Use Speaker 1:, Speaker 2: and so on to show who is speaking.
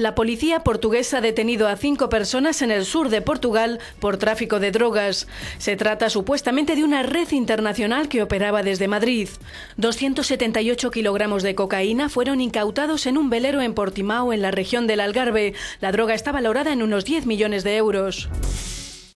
Speaker 1: La policía portuguesa ha detenido a cinco personas en el sur de Portugal por tráfico de drogas. Se trata supuestamente de una red internacional que operaba desde Madrid. 278 kilogramos de cocaína fueron incautados en un velero en Portimao, en la región del Algarve. La droga está valorada en unos 10 millones de euros.